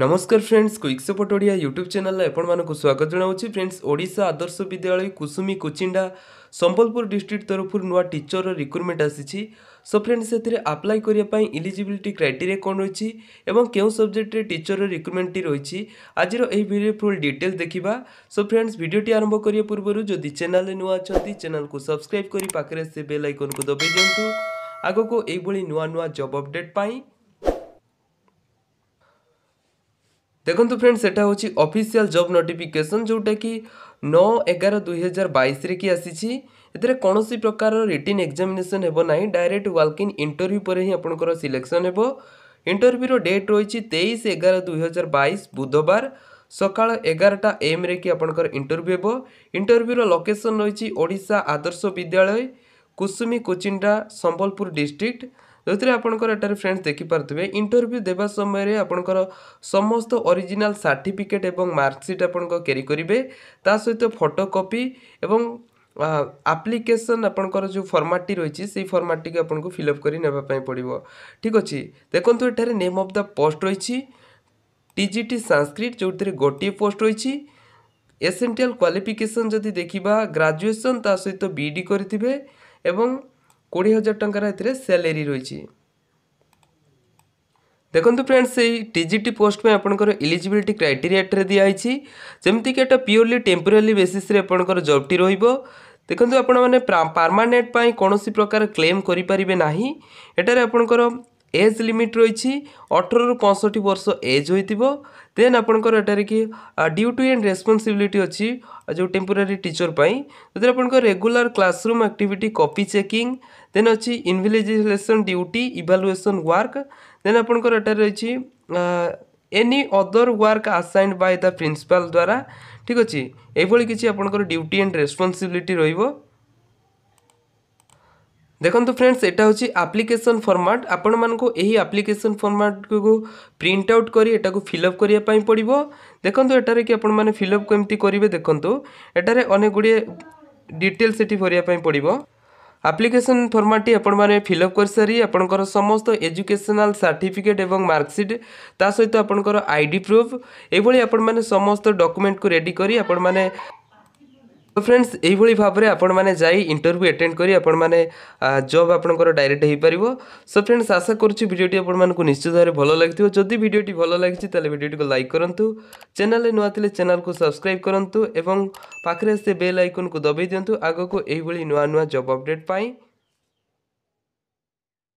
ନମସ୍କାର friends quick support Odia YouTube ଚ୍ୟାନେଲ୍ରେ ଆପଣମାନଙ୍କୁ ସ୍ୱାଗତ ଜଣାଉଛି ଫ୍ରେଣ୍ଡସ୍ ଓଡ଼ିଶା ଆଦର୍ଶ ବିଦ୍ୟାଳୟ କୁସୁମୀ କୁଚିଣ୍ଡା ସମ୍ବଲପୁର ଡିଷ୍ଟ୍ରିକ୍ଟ ତରଫରୁ ନୂଆ ଟିଚର୍ର ରିକ୍ରୁଟମେଣ୍ଟ ଆସିଛି ସୋ ଫ୍ରେଣ୍ଡସ୍ ସେଥିରେ ଆପ୍ଲାଏ କରିବା ପାଇଁ ଇଲିଜିବିଲିଟି କ୍ରାଇଟେରିଆ କ'ଣ ରହିଛି ଏବଂ କେଉଁ ସବଜେକ୍ଟରେ ଟିଚର୍ର ରିକ୍ରୁଟମେଣ୍ଟଟି ରହିଛି ଆଜିର ଏହି ଭିଡ଼ିଓ ଫୁଲ୍ ଡିଟେଲ୍ ଦେଖିବା ସୋ ଫ୍ରେଣ୍ଡସ୍ ଭିଡ଼ିଓଟି ଆରମ୍ଭ କରିବା ପୂର୍ବରୁ ଯଦି ଚ୍ୟାନେଲ୍ରେ ନୂଆ ଅଛନ୍ତି ଚ୍ୟାନେଲ୍କୁ ସବସ୍କ୍ରାଇବ୍ କରି ପାଖରେ ସେ ବେଲ୍ ଆଇକନ୍କୁ ଦବାଇ ଦିଅନ୍ତୁ ଆଗକୁ ଏଇଭଳି ନୂଆ ନୂଆ ଜବ୍ ଅପଡ଼େଟ୍ ପାଇଁ ଦେଖନ୍ତୁ ଫ୍ରେଣ୍ଡ ସେଟା ହେଉଛି ଅଫିସିଆଲ ଜବ୍ ନୋଟିଫିକେସନ୍ ଯେଉଁଟାକି ନଅ ଏଗାର ଦୁଇହଜାର ବାଇଶରେ କି ଆସିଛି ଏଥିରେ କୌଣସି ପ୍ରକାରର ରିଟିନ୍ ଏକ୍ଜାମିନେସନ୍ ହେବ ନାହିଁ ଡାଇରେକ୍ଟ ୱାର୍କ ଇନ୍ ଇଣ୍ଟରଭ୍ୟୁ ପରେ ହିଁ ଆପଣଙ୍କର ସିଲେକ୍ସନ୍ ହେବ ଇଣ୍ଟରଭ୍ୟୁର ଡେଟ୍ ରହିଛି ତେଇଶ ଏଗାର ଦୁଇହଜାର ବାଇଶ ବୁଧବାର ସକାଳ ଏଗାରଟା ଏମ୍ରେ କି ଆପଣଙ୍କର ଇଣ୍ଟରଭ୍ୟୁ ହେବ ଇଣ୍ଟରଭ୍ୟୁର ଲୋକେସନ୍ ରହିଛି ଓଡ଼ିଶା ଆଦର୍ଶ ବିଦ୍ୟାଳୟ କୁସୁମୀ କୋଚିଣ୍ଡା ସମ୍ବଲପୁର ଡିଷ୍ଟ୍ରିକ୍ଟ ଯେଉଁଥିରେ ଆପଣଙ୍କର ଏଠାରେ ଫ୍ରେଣ୍ଡସ୍ ଦେଖିପାରୁଥିବେ ଇଣ୍ଟରଭ୍ୟୁ ଦେବା ସମୟରେ ଆପଣଙ୍କର ସମସ୍ତ ଅରିଜିନାଲ୍ ସାର୍ଟିଫିକେଟ୍ ଏବଂ ମାର୍କସିଟ୍ ଆପଣଙ୍କ କ୍ୟାରି କରିବେ ତା ସହିତ ଫଟୋ କପି ଏବଂ ଆପ୍ଲିକେସନ୍ ଆପଣଙ୍କର ଯେଉଁ ଫର୍ମାଟ୍ଟି ରହିଛି ସେଇ ଫର୍ମାଟ୍ଟିକୁ ଆପଣଙ୍କୁ ଫିଲ୍ଅପ୍ କରି ନେବା ପାଇଁ ପଡ଼ିବ ଠିକ୍ ଅଛି ଦେଖନ୍ତୁ ଏଠାରେ ନେମ୍ ଅଫ୍ ଦ ପୋଷ୍ଟ ରହିଛି ଟିଜିଟି ସାଂସ୍କ୍ରିଟ୍ ଯେଉଁଥିରେ ଗୋଟିଏ ପୋଷ୍ଟ ରହିଛି ଏସେନ୍ସିଆଲ୍ କ୍ୱାଲିଫିକେସନ୍ ଯଦି ଦେଖିବା ଗ୍ରାଜୁଏସନ୍ ତା ସହିତ ବିଇଡ଼ି କରିଥିବେ ଏବଂ କୋଡ଼ିଏ ହଜାର ଟଙ୍କାର ଏଥିରେ ସାଲେରୀ ରହିଛି ଦେଖନ୍ତୁ ଫ୍ରେଣ୍ଡସ୍ ସେଇ ଟିଜିଟି ପୋଷ୍ଟ ପାଇଁ ଆପଣଙ୍କର ଇଲିଜିବିଲିଟି କ୍ରାଇଟେରିଆଠାରେ ଦିଆହେଇଛି ଯେମିତିକି ଏଇଟା ପିଓରଲି ଟେମ୍ପୋରାରୀ ବେସିସ୍ରେ ଆପଣଙ୍କର ଜବ୍ଟି ରହିବ ଦେଖନ୍ତୁ ଆପଣମାନେ ପାର୍ମାନେଣ୍ଟ ପାଇଁ କୌଣସି ପ୍ରକାର କ୍ଲେମ୍ କରିପାରିବେ ନାହିଁ ଏଠାରେ ଆପଣଙ୍କର এজ লিমিট রয়েছে অঠরু পঁয়ষঠি বর্ষ এজ হয়েথিব দেন আপনার এটার কি ডিউটি এন্ড রেসপন্সিবিলিটি অছি যে টেম্পোরারি টিচর পাই যদি আপনার regular classroom activity copy checking then অছি invigilation duty evaluation work then আপনার এটার রয়েছে any other work assigned by the principal দ্বারা ঠিক আছে এইভাবে কিছু আপনার ডিউটি এন্ড রেসপন্সিবিলিটি রহব ଦେଖନ୍ତୁ ଫ୍ରେଣ୍ଡସ୍ ଏଇଟା ହେଉଛି ଆପ୍ଲିକେସନ୍ ଫର୍ମାଟ୍ ଆପଣମାନଙ୍କୁ ଏହି ଆପ୍ଲିକେସନ୍ ଫର୍ମାଟ୍କୁ ପ୍ରିଣ୍ଟ ଆଉଟ୍ କରି ଏଟାକୁ ଫିଲ୍ଅପ୍ କରିବା ପାଇଁ ପଡ଼ିବ ଦେଖନ୍ତୁ ଏଠାରେ କି ଆପଣମାନେ ଫିଲ୍ଅପ୍ କେମିତି କରିବେ ଦେଖନ୍ତୁ ଏଠାରେ ଅନେକ ଗୁଡ଼ିଏ ଡିଟେଲ୍ସ ଏଠି ଭରିବା ପାଇଁ ପଡ଼ିବ ଆପ୍ଲିକେସନ୍ ଫର୍ମାଟ୍ଟି ଆପଣମାନେ ଫିଲ୍ଅପ୍ କରିସାରି ଆପଣଙ୍କର ସମସ୍ତ ଏଜୁକେସନାଲ୍ ସାର୍ଟିଫିକେଟ୍ ଏବଂ ମାର୍କସିଟ୍ ତା ସହିତ ଆପଣଙ୍କର ଆଇ ଡି ପ୍ରୁଫ୍ ଏଭଳି ଆପଣମାନେ ସମସ୍ତ ଡକୁମେଣ୍ଟକୁ ରେଡ଼ି କରି ଆପଣମାନେ তো ফ্রেন্ডস এইভাবে ভাবে আপনার যাই ইন্টরভিউ আটেড করে আপনার জব আপনার ডাইরেক্ট হয়ে পাব সো ফ্রেন্ডস আশা করছি ভিডিওটি আপনার নিশ্চিত ভাবে ভালো লাগি যদি ভিডিওটি ভালো লাগছে তাহলে ভিডিওটি লাইক করতু চ্যানেলে নূয়া লে চ্যানেল সবসক্রাইব করতু এবং পাখে সে বেল আইকন কু দবাই দিও আগক এইভাবে নূয়া নূয়া জব অপডেট পাই